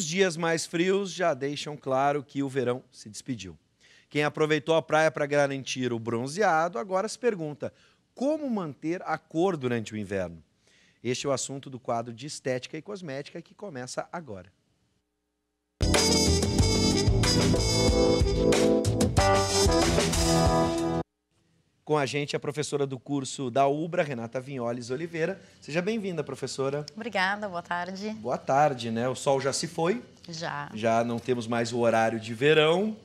Os dias mais frios já deixam claro que o verão se despediu. Quem aproveitou a praia para garantir o bronzeado agora se pergunta: como manter a cor durante o inverno? Este é o assunto do quadro de estética e cosmética que começa agora. com a gente a professora do curso da UBRA, Renata Vinholes Oliveira. Seja bem-vinda, professora. Obrigada, boa tarde. Boa tarde, né? O sol já se foi. Já. Já não temos mais o horário de verão.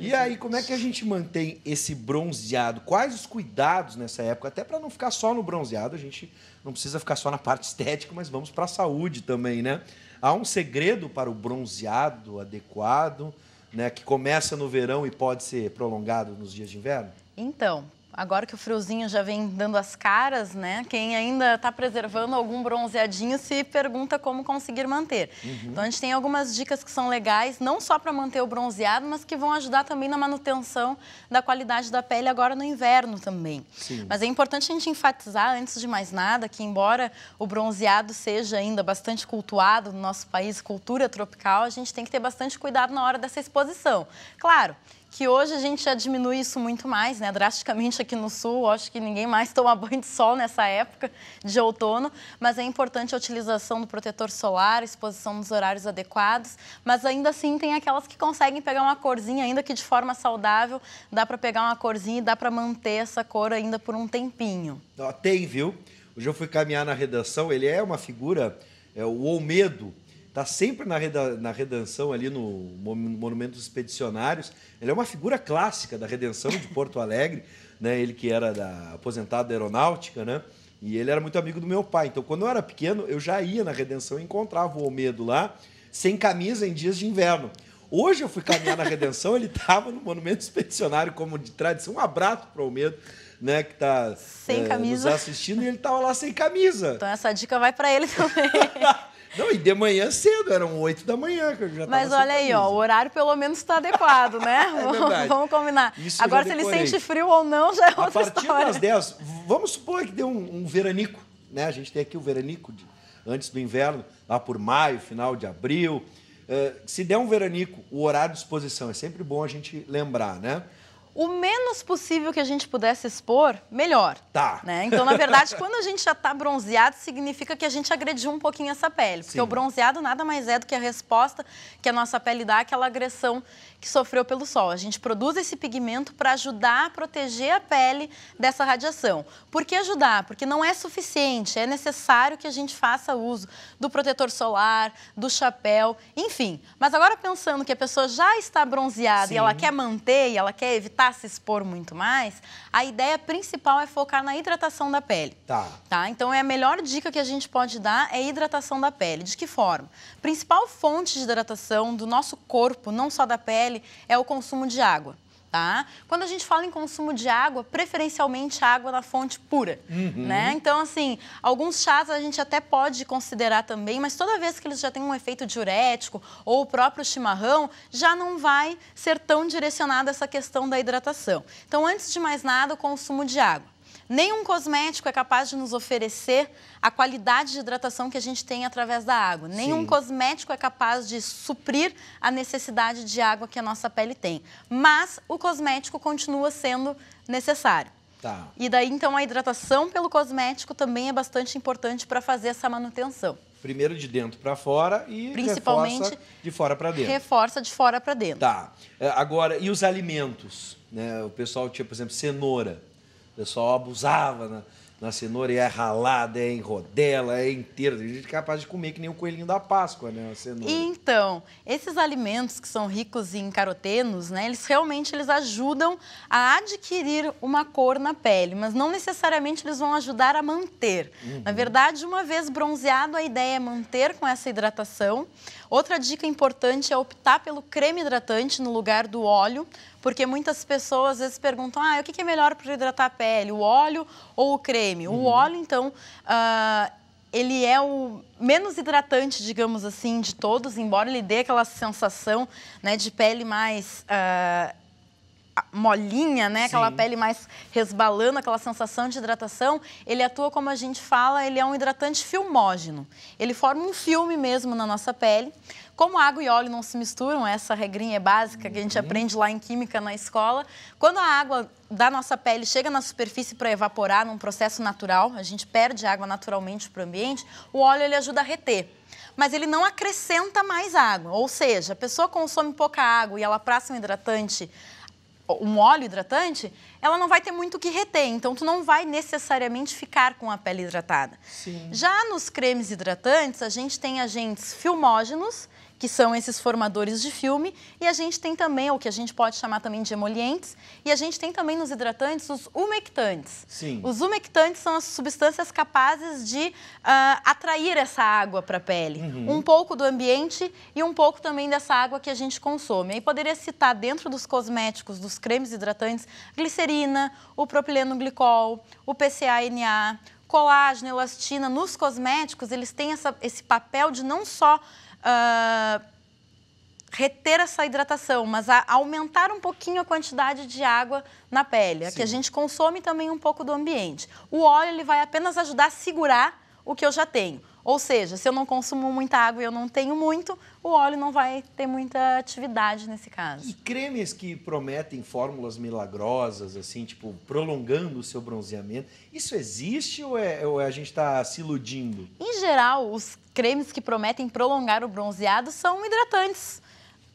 E aí, como é que a gente mantém esse bronzeado? Quais os cuidados nessa época? Até para não ficar só no bronzeado, a gente não precisa ficar só na parte estética, mas vamos para a saúde também, né? Há um segredo para o bronzeado adequado, né? Que começa no verão e pode ser prolongado nos dias de inverno? Então, agora que o friozinho já vem dando as caras, né? Quem ainda está preservando algum bronzeadinho se pergunta como conseguir manter. Uhum. Então a gente tem algumas dicas que são legais, não só para manter o bronzeado, mas que vão ajudar também na manutenção da qualidade da pele agora no inverno também. Sim. Mas é importante a gente enfatizar, antes de mais nada, que embora o bronzeado seja ainda bastante cultuado no nosso país, cultura tropical, a gente tem que ter bastante cuidado na hora dessa exposição. Claro, que hoje a gente já diminui isso muito mais, né? Drasticamente aqui no sul, acho que ninguém mais toma banho de sol nessa época de outono, mas é importante a utilização do protetor solar, exposição nos horários adequados, mas ainda assim tem aquelas que conseguem pegar uma corzinha, ainda que de forma saudável, dá para pegar uma corzinha e dá para manter essa cor ainda por um tempinho. tem, viu? Hoje eu fui caminhar na redação, ele é uma figura, é o Olmedo, está sempre na, reda, na redenção ali no Monumento dos Expedicionários. Ele é uma figura clássica da redenção de Porto Alegre, né? Ele que era da, aposentado da aeronáutica, né? E ele era muito amigo do meu pai. Então, quando eu era pequeno, eu já ia na redenção e encontrava o Olmedo lá, sem camisa em dias de inverno. Hoje eu fui caminhar na Redenção, ele estava no Monumento Expedicionário como de tradição. Um abraço para o Almedo, né, que está é, eh, nos assistindo, e ele estava lá sem camisa. Então essa dica vai para ele também. Não, e de manhã cedo, eram 8 da manhã que eu já Mas olha aí, ó, o horário pelo menos está adequado, né? é Vamos combinar. Isso Agora, se ele sente frio ou não, já é outra história. A partir história. das 10, vamos supor que deu um, um veranico, né? A gente tem aqui o veranico de, antes do inverno, lá por maio, final de abril. Uh, se der um veranico, o horário de exposição é sempre bom a gente lembrar, né? o menos possível que a gente pudesse expor, melhor. Tá. Né? Então, na verdade, quando a gente já está bronzeado, significa que a gente agrediu um pouquinho essa pele. Porque Sim. o bronzeado nada mais é do que a resposta que a nossa pele dá àquela agressão que sofreu pelo sol. A gente produz esse pigmento para ajudar a proteger a pele dessa radiação. Por que ajudar? Porque não é suficiente, é necessário que a gente faça uso do protetor solar, do chapéu, enfim. Mas agora pensando que a pessoa já está bronzeada Sim. e ela quer manter e ela quer evitar se expor muito mais, a ideia principal é focar na hidratação da pele. Tá. tá? Então, é a melhor dica que a gente pode dar é hidratação da pele. De que forma? Principal fonte de hidratação do nosso corpo, não só da pele, é o consumo de água tá? Quando a gente fala em consumo de água, preferencialmente água na fonte pura, uhum. né? Então, assim, alguns chás a gente até pode considerar também, mas toda vez que eles já têm um efeito diurético ou o próprio chimarrão, já não vai ser tão direcionada essa questão da hidratação. Então, antes de mais nada, o consumo de água. Nenhum cosmético é capaz de nos oferecer a qualidade de hidratação que a gente tem através da água. Sim. Nenhum cosmético é capaz de suprir a necessidade de água que a nossa pele tem. Mas o cosmético continua sendo necessário. Tá. E daí, então, a hidratação pelo cosmético também é bastante importante para fazer essa manutenção. Primeiro de dentro para fora e principalmente de fora para dentro. Reforça de fora para dentro. Tá. É, agora, e os alimentos? Né? O pessoal tinha, tipo, por exemplo, cenoura. O pessoal abusava na, na cenoura, e é ralada, é em rodela, é inteira. Tem gente capaz de comer que nem o coelhinho da Páscoa, né? a cenoura Então, esses alimentos que são ricos em carotenos, né? Eles realmente eles ajudam a adquirir uma cor na pele, mas não necessariamente eles vão ajudar a manter. Uhum. Na verdade, uma vez bronzeado, a ideia é manter com essa hidratação. Outra dica importante é optar pelo creme hidratante no lugar do óleo, porque muitas pessoas às vezes perguntam, ah, o que é melhor para hidratar a pele, o óleo ou o creme? Uhum. O óleo, então, uh, ele é o menos hidratante, digamos assim, de todos, embora ele dê aquela sensação né, de pele mais... Uh, molinha, né? Aquela Sim. pele mais resbalando, aquela sensação de hidratação, ele atua como a gente fala, ele é um hidratante filmógeno. Ele forma um filme mesmo na nossa pele. Como água e óleo não se misturam, essa regrinha é básica que a gente uhum. aprende lá em química na escola. Quando a água da nossa pele chega na superfície para evaporar num processo natural, a gente perde água naturalmente para o ambiente, o óleo ele ajuda a reter mas ele não acrescenta mais água. Ou seja, a pessoa consome pouca água e ela passa um hidratante Tipo, um óleo hidratante, ela não vai ter muito o que reter, então tu não vai necessariamente ficar com a pele hidratada. Sim. Já nos cremes hidratantes, a gente tem agentes filmógenos, que são esses formadores de filme, e a gente tem também o que a gente pode chamar também de emolientes, e a gente tem também nos hidratantes os umectantes. Sim. Os umectantes são as substâncias capazes de uh, atrair essa água para a pele, uhum. um pouco do ambiente e um pouco também dessa água que a gente consome. Aí poderia citar dentro dos cosméticos, dos cremes hidratantes, glicerina, o propileno glicol, o pca colágeno, elastina, nos cosméticos, eles têm essa, esse papel de não só uh, reter essa hidratação, mas aumentar um pouquinho a quantidade de água na pele, que a gente consome também um pouco do ambiente. O óleo ele vai apenas ajudar a segurar o que eu já tenho. Ou seja, se eu não consumo muita água e eu não tenho muito, o óleo não vai ter muita atividade nesse caso. E cremes que prometem fórmulas milagrosas, assim, tipo, prolongando o seu bronzeamento, isso existe ou, é, ou é a gente está se iludindo? Em geral, os cremes que prometem prolongar o bronzeado são hidratantes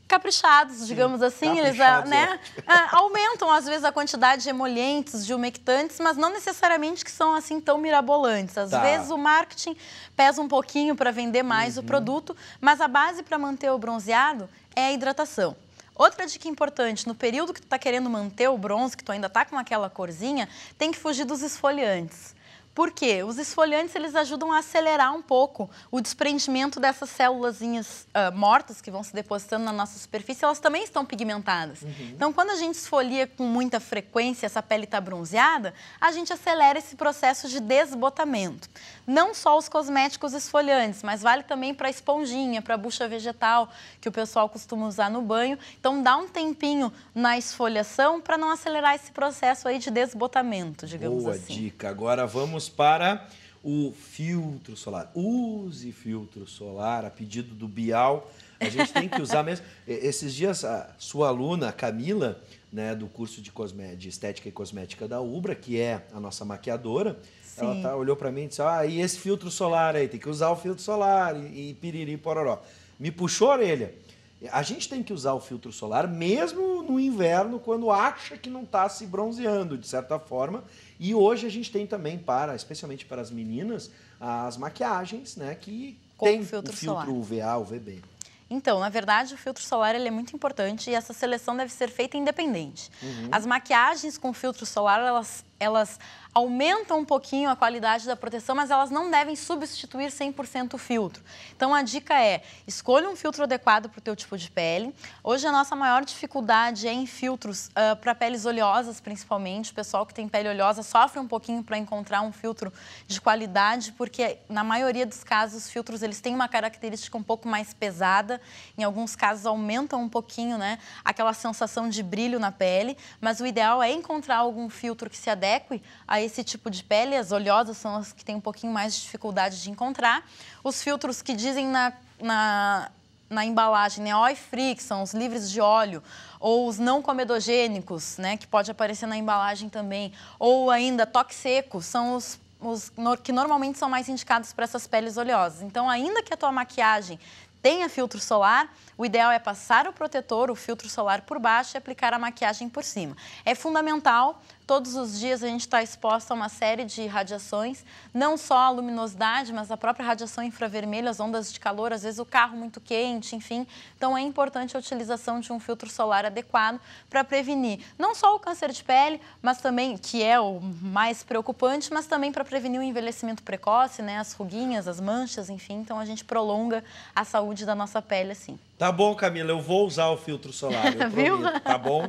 caprichados, digamos Sim, assim, eles ah, né, é. ah, aumentam às vezes a quantidade de emolientes, de umectantes, mas não necessariamente que são assim tão mirabolantes. Às tá. vezes o marketing pesa um pouquinho para vender mais uhum. o produto, mas a base para manter o bronzeado é a hidratação. Outra dica importante, no período que tu está querendo manter o bronze, que tu ainda está com aquela corzinha, tem que fugir dos esfoliantes. Por quê? Os esfoliantes eles ajudam a acelerar um pouco o desprendimento dessas células uh, ah, mortas que vão se depositando na nossa superfície, elas também estão pigmentadas. Uhum. Então, quando a gente esfolia com muita frequência, essa pele está bronzeada, a gente acelera esse processo de desbotamento não só os cosméticos esfoliantes, mas vale também para esponjinha, para bucha vegetal, que o pessoal costuma usar no banho. Então dá um tempinho na esfoliação para não acelerar esse processo aí de desbotamento, digamos Boa assim. Boa dica. Agora vamos para o filtro solar. Use filtro solar a pedido do Bial. A gente tem que usar mesmo. Esses dias a sua aluna Camila, né, do curso de, cosme... de estética e cosmética da Ubra, que é a nossa maquiadora, Sim. Ela tá, olhou para mim e disse: Ah, e esse filtro solar aí? Tem que usar o filtro solar e, e piriri, pororó. Me puxou a orelha. A gente tem que usar o filtro solar mesmo no inverno, quando acha que não está se bronzeando, de certa forma. E hoje a gente tem também para, especialmente para as meninas, as maquiagens, né? Que Com tem o filtro, o filtro UVA, UVB. Então, na verdade, o filtro solar ele é muito importante e essa seleção deve ser feita independente. Uhum. As maquiagens com filtro solar, elas elas aumentam um pouquinho a qualidade da proteção, mas elas não devem substituir 100% o filtro. Então a dica é, escolha um filtro adequado para o teu tipo de pele. Hoje a nossa maior dificuldade é em filtros uh, para peles oleosas, principalmente. O pessoal que tem pele oleosa sofre um pouquinho para encontrar um filtro de qualidade, porque na maioria dos casos os filtros eles têm uma característica um pouco mais pesada. Em alguns casos aumentam um pouquinho, né, aquela sensação de brilho na pele, mas o ideal é encontrar algum filtro que se adeque adeque a esse tipo de pele. As oleosas são as que têm um pouquinho mais de dificuldade de encontrar. Os filtros que dizem na, na, na embalagem, né, oil free, que são os livres de óleo, ou os não comedogênicos, né, que pode aparecer na embalagem também, ou ainda toque seco, são os os que normalmente são mais indicados para essas peles oleosas. Então, ainda que a tua maquiagem tenha filtro solar, o ideal é passar o protetor, o filtro solar por baixo e aplicar a maquiagem por cima. É fundamental Todos os dias a gente está exposto a uma série de radiações, não só a luminosidade, mas a própria radiação infravermelha, as ondas de calor, às vezes o carro muito quente, enfim. Então é importante a utilização de um filtro solar adequado para prevenir não só o câncer de pele, mas também, que é o mais preocupante, mas também para prevenir o envelhecimento precoce, né? As ruguinhas, as manchas, enfim. Então a gente prolonga a saúde da nossa pele assim. Tá bom, Camila, eu vou usar o filtro solar. Viu? Prometo, tá bom?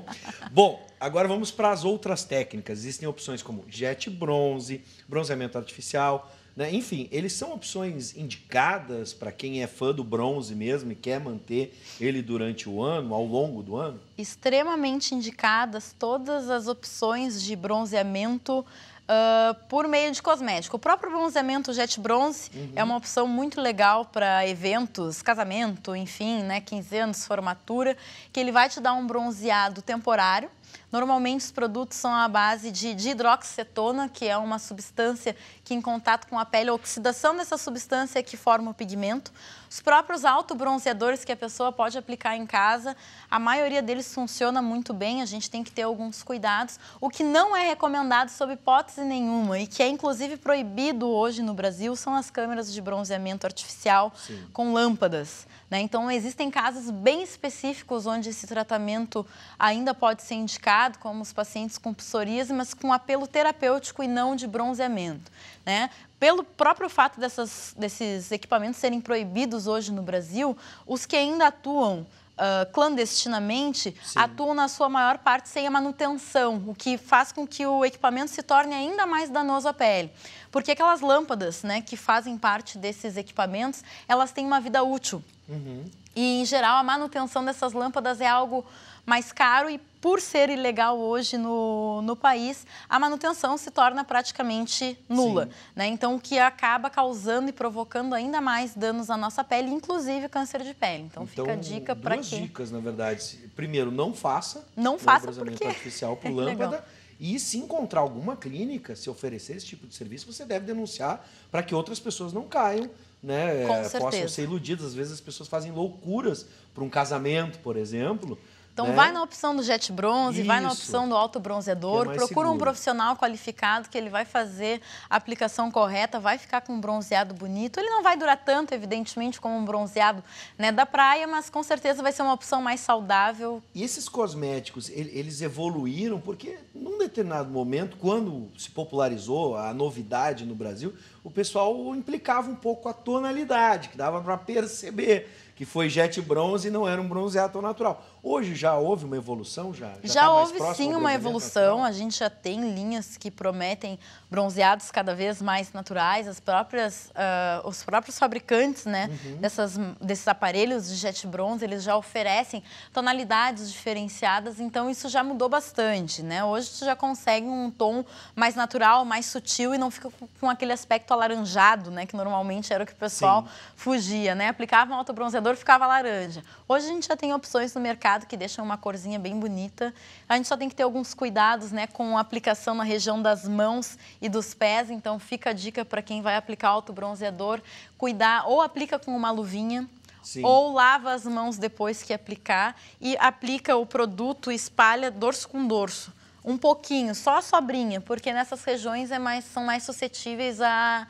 Bom, Agora vamos para as outras técnicas. Existem opções como jet bronze, bronzeamento artificial, né? enfim, eles são opções indicadas para quem é fã do bronze mesmo e quer manter ele durante o ano, ao longo do ano? Extremamente indicadas todas as opções de bronzeamento. Uh, por meio de cosmético. O próprio bronzeamento Jet Bronze uhum. é uma opção muito legal para eventos, casamento, enfim, né, 15 anos, formatura, que ele vai te dar um bronzeado temporário, Normalmente, os produtos são à base de hidroxetona, que é uma substância que, em contato com a pele, a oxidação dessa substância é que forma o pigmento. Os próprios autobronzeadores que a pessoa pode aplicar em casa, a maioria deles funciona muito bem, a gente tem que ter alguns cuidados. O que não é recomendado sob hipótese nenhuma e que é, inclusive, proibido hoje no Brasil são as câmeras de bronzeamento artificial Sim. com lâmpadas. Né? Então, existem casos bem específicos onde esse tratamento ainda pode ser indicado, como os pacientes com psoríase, mas com apelo terapêutico e não de bronzeamento. Né? Pelo próprio fato dessas, desses equipamentos serem proibidos hoje no Brasil, os que ainda atuam Uh, clandestinamente Sim. atuam na sua maior parte sem a manutenção, o que faz com que o equipamento se torne ainda mais danoso à pele porque aquelas lâmpadas né, que fazem parte desses equipamentos, elas têm uma vida útil. Uhum. E, em geral, a manutenção dessas lâmpadas é algo mais caro e, por ser ilegal hoje no, no país, a manutenção se torna praticamente nula. Né? Então, o que acaba causando e provocando ainda mais danos à nossa pele, inclusive câncer de pele. Então, então fica a então, dica para quem... Duas dicas, na verdade. Primeiro, não faça. Não né, faça, porque... artificial por é lâmpada. E se encontrar alguma clínica, se oferecer esse tipo de serviço, você deve denunciar para que outras pessoas não caiam, né? É, possam ser iludidas. Às vezes as pessoas fazem loucuras para um casamento, por exemplo. Então né? vai na opção do jet bronze, Isso. vai na opção do alto bronzeador, é procura seguro. um profissional qualificado que ele vai fazer a aplicação correta, vai ficar com um bronzeado bonito. Ele não vai durar tanto, evidentemente, como um bronzeado né, da praia, mas com certeza vai ser uma opção mais saudável. E esses cosméticos, eles evoluíram porque não determinado momento, quando se popularizou a novidade no Brasil, o pessoal implicava um pouco a tonalidade, que dava para perceber que foi jet bronze e não era um bronzeado natural. Hoje já houve uma evolução? Já, já, já tá houve sim uma evolução. A gente já tem linhas que prometem bronzeados cada vez mais naturais. As próprias, uh, os próprios fabricantes né, uhum. dessas, desses aparelhos de jet bronze, eles já oferecem tonalidades diferenciadas. Então, isso já mudou bastante. Né? Hoje, você já consegue um tom mais natural, mais sutil e não fica com aquele aspecto alaranjado, né? Que normalmente era o que o pessoal Sim. fugia, né? Aplicava um autobronzeador ficava laranja. Hoje a gente já tem opções no mercado que deixam uma corzinha bem bonita. A gente só tem que ter alguns cuidados, né? Com a aplicação na região das mãos e dos pés. Então fica a dica para quem vai aplicar autobronzeador, cuidar ou aplica com uma luvinha Sim. Ou lava as mãos depois que aplicar e aplica o produto, espalha dorso com dorso um pouquinho, só a sobrinha, porque nessas regiões é mais, são mais suscetíveis a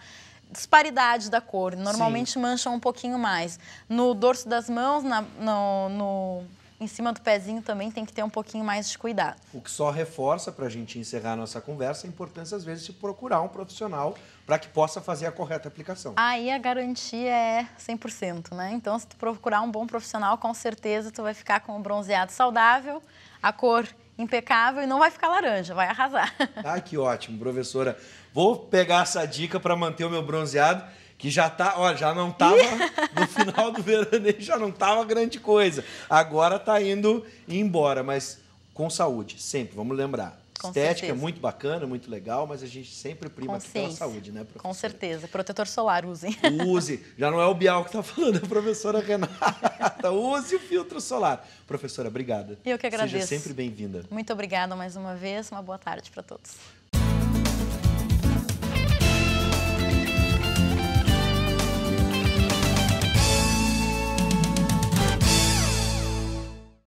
disparidade da cor. Normalmente Sim. mancham um pouquinho mais. No dorso das mãos, na, no, no, em cima do pezinho também tem que ter um pouquinho mais de cuidado. O que só reforça, para a gente encerrar a nossa conversa, a importância, às vezes, de procurar um profissional para que possa fazer a correta aplicação. Aí a garantia é 100%, né? Então, se tu procurar um bom profissional, com certeza tu vai ficar com o um bronzeado saudável, a cor impecável e não vai ficar laranja, vai arrasar. Ah, que ótimo, professora. Vou pegar essa dica para manter o meu bronzeado, que já tá, ó, já não tava no final do verão, já não tava grande coisa. Agora tá indo embora, mas com saúde, sempre, vamos lembrar. Com Estética é certeza. muito bacana, muito legal, mas a gente sempre prima pela saúde, né, professora? Com certeza. Protetor solar, usem. Use. Já não é o Bial que está falando, é a professora Renata. Use o filtro solar. Professora, obrigada. Eu que agradeço. Seja sempre bem-vinda. Muito obrigada mais uma vez. Uma boa tarde para todos.